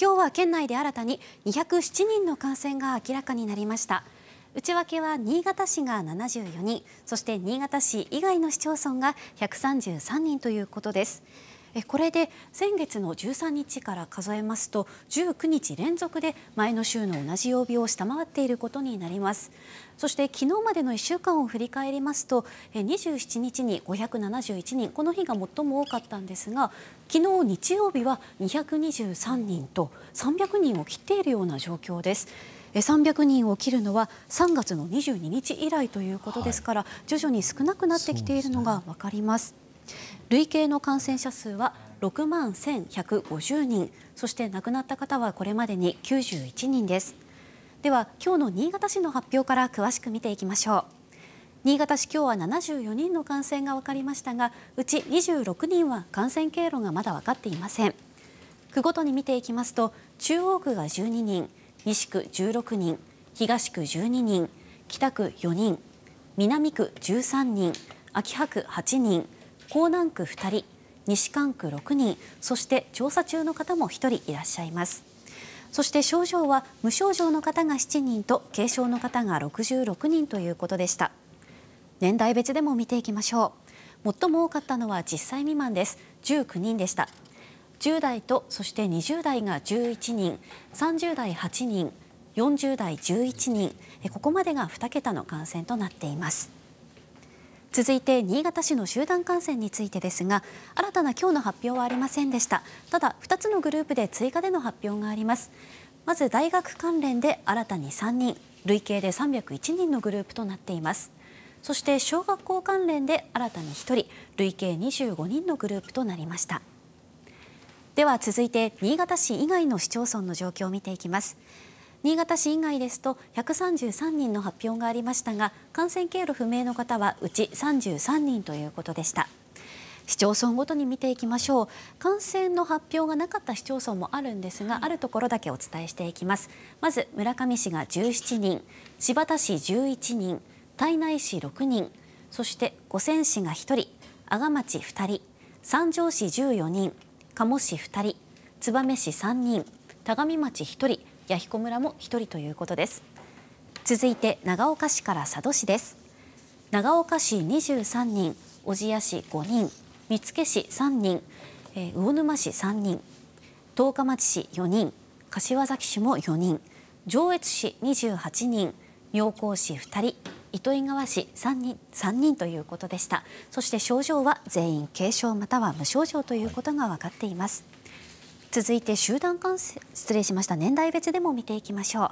今日は県内で新たに207人の感染が明らかになりました内訳は新潟市が74人そして新潟市以外の市町村が133人ということですこれで先月の13日から数えますと19日連続で前の週の同じ曜日を下回っていることになりますそして昨日までの1週間を振り返りますと27日に571人この日が最も多かったんですが昨日日曜日は223人と300人を切っているような状況です300人を切るのは3月の22日以来ということですから、徐々に少なくなってきているのが分かります。累計の感染者数は6万1150人そして亡くなった方はこれまでに91人ですでは今日の新潟市の発表から詳しく見ていきましょう新潟市今日は74人の感染が分かりましたがうち26人は感染経路がまだ分かっていません区ごとに見ていきますと中央区が12人西区16人東区12人北区4人南区13人秋葉区8人江南区2人西関区6人そして調査中の方も1人いらっしゃいます。そして症状は無症状の方が7人と軽症の方が66人ということでした年代別でも見ていきましょう最も多かったのは10歳未満です19人でした10代とそして20代が11人30代8人40代11人ここまでが2桁の感染となっています続いて新潟市の集団感染についてですが新たな今日の発表はありませんでしたただ2つのグループで追加での発表がありますまず大学関連で新たに3人累計で301人のグループとなっていますそして小学校関連で新たに1人累計25人のグループとなりましたでは続いて新潟市以外の市町村の状況を見ていきます新潟市以外ですと133人の発表がありましたが感染経路不明の方はうち33人ということでした。市町村ごとに見ていきましょう感染の発表がなかった市町村もあるんですが、あるところだけお伝えしていきますまず村上市が17人柴田市11人胎内市6人そして五泉市が1人阿賀町2人三条市14人加茂市2人燕市3人田上町1人弥彦村も1人ということです続いて長岡市から佐渡市です長岡市23人小千谷市5人見附市3人、えー、魚沼市3人十日町市4人柏崎市も4人上越市28人妙高市2人糸魚川市3人 ,3 人ということでしたそして症状は全員軽症または無症状ということが分かっています、はい続いて集団感染失礼しました年代別でも見ていきましょう。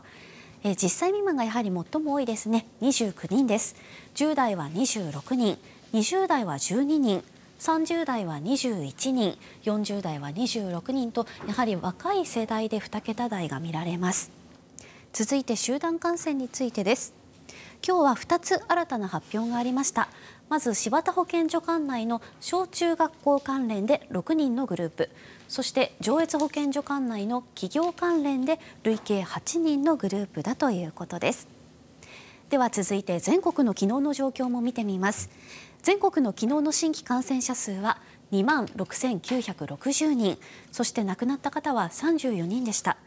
え10歳未満がやはり最も多いですね29人です10代は26人20代は12人30代は21人40代は26人とやはり若い世代で2桁台が見られます続いて集団感染についてです今日は2つ新たな発表がありましたまず柴田保健所管内の小中学校関連で6人のグループそして上越保健所管内の企業関連で累計8人のグループだということですでは続いて全国の昨日の状況も見てみます全国の昨日の新規感染者数は2万6960人そして亡くなった方は34人でした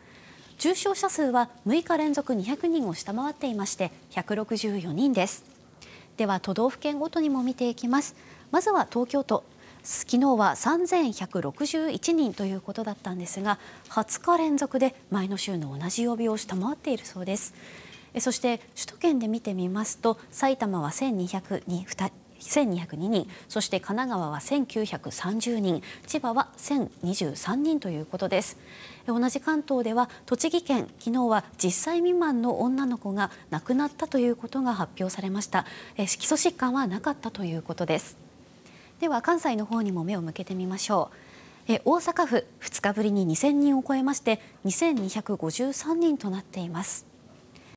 重症者数は6日連続200人を下回っていまして164人ですでは都道府県ごとにも見ていきますまずは東京都昨日は3161人ということだったんですが20日連続で前の週の同じ曜日を下回っているそうですそして首都圏で見てみますと埼玉は1202 1202人そして神奈川は1930人千葉は1023人ということです同じ関東では栃木県昨日は10歳未満の女の子が亡くなったということが発表されました基礎疾患はなかったということですでは関西の方にも目を向けてみましょう大阪府2日ぶりに2000人を超えまして2253人となっています。